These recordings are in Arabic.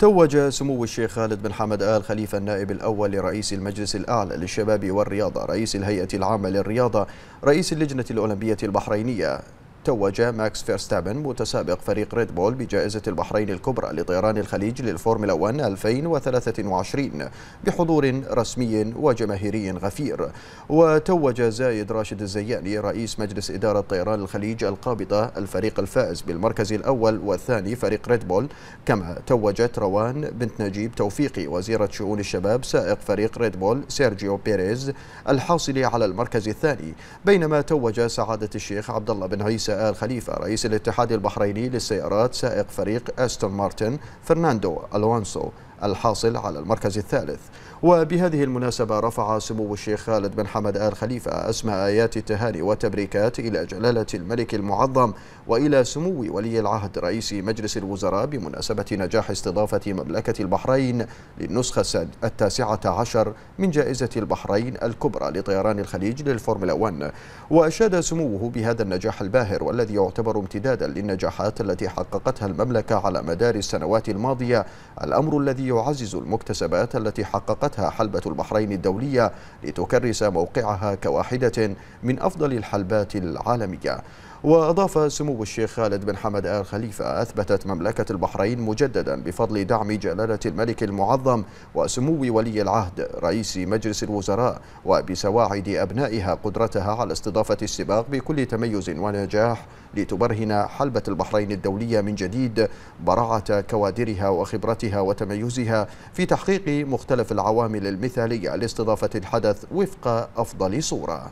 توج سمو الشيخ خالد بن حمد آل خليفة النائب الأول لرئيس المجلس الأعلى للشباب والرياضة رئيس الهيئة العامة للرياضة رئيس اللجنة الأولمبية البحرينية توج ماكس فيرستابن متسابق فريق ريد بول بجائزة البحرين الكبرى لطيران الخليج للفورمولا 1 2023 بحضور رسمي وجماهيري غفير وتوج زايد راشد الزياني رئيس مجلس إدارة طيران الخليج القابضة الفريق الفائز بالمركز الأول والثاني فريق ريد بول كما توجت روان بنت نجيب توفيقي وزيرة شؤون الشباب سائق فريق ريد بول سيرجيو بيريز الحاصل على المركز الثاني بينما توج سعادة الشيخ عبد الله بن عيسى آل خليفة رئيس الاتحاد البحريني للسيارات سائق فريق أستون مارتن فرناندو ألونسو الحاصل على المركز الثالث وبهذه المناسبة رفع سمو الشيخ خالد بن حمد آل خليفة أسماء آيات التهاني والتبريكات إلى جلالة الملك المعظم وإلى سمو ولي العهد رئيس مجلس الوزراء بمناسبة نجاح استضافة مملكة البحرين للنسخة التاسعة عشر من جائزة البحرين الكبرى لطيران الخليج للفورمولا 1 وأشاد سموه بهذا النجاح الباهر والذي يعتبر امتدادا للنجاحات التي حققتها المملكة على مدار السنوات الماضية الأمر الذي يعزز المكتسبات التي حققتها حلبة البحرين الدولية لتكرس موقعها كواحدة من أفضل الحلبات العالمية وأضاف سمو الشيخ خالد بن حمد آل خليفة أثبتت مملكة البحرين مجددا بفضل دعم جلالة الملك المعظم وسمو ولي العهد رئيس مجلس الوزراء وبسواعد أبنائها قدرتها على استضافة السباق بكل تميز ونجاح لتبرهن حلبة البحرين الدولية من جديد براعة كوادرها وخبرتها وتميزها في تحقيق مختلف العوامل المثالية لاستضافة الحدث وفق أفضل صورة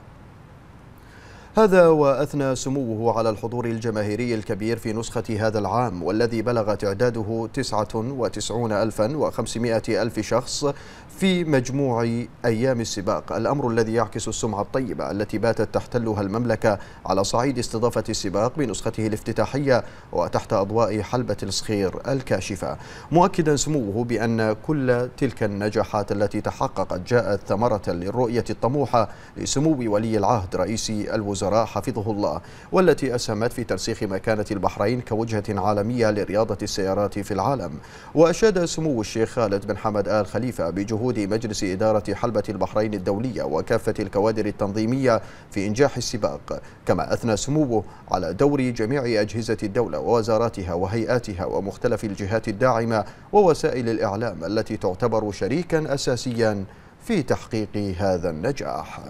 هذا وأثنى سموه على الحضور الجماهيري الكبير في نسخة هذا العام والذي بلغ تعداده 99500 ألف شخص في مجموع أيام السباق الأمر الذي يعكس السمعة الطيبة التي باتت تحتلها المملكة على صعيد استضافة السباق بنسخته الافتتاحية وتحت أضواء حلبة الصخير الكاشفة مؤكدا سموه بأن كل تلك النجاحات التي تحققت جاءت ثمرة للرؤية الطموحة لسمو ولي العهد رئيس الوزراء الوزراء حفظه الله والتي أسهمت في ترسيخ مكانة البحرين كوجهة عالمية لرياضة السيارات في العالم وأشاد سمو الشيخ خالد بن حمد آل خليفة بجهود مجلس إدارة حلبة البحرين الدولية وكافة الكوادر التنظيمية في إنجاح السباق كما أثنى سموه على دور جميع أجهزة الدولة ووزاراتها وهيئاتها ومختلف الجهات الداعمة ووسائل الإعلام التي تعتبر شريكا أساسيا في تحقيق هذا النجاح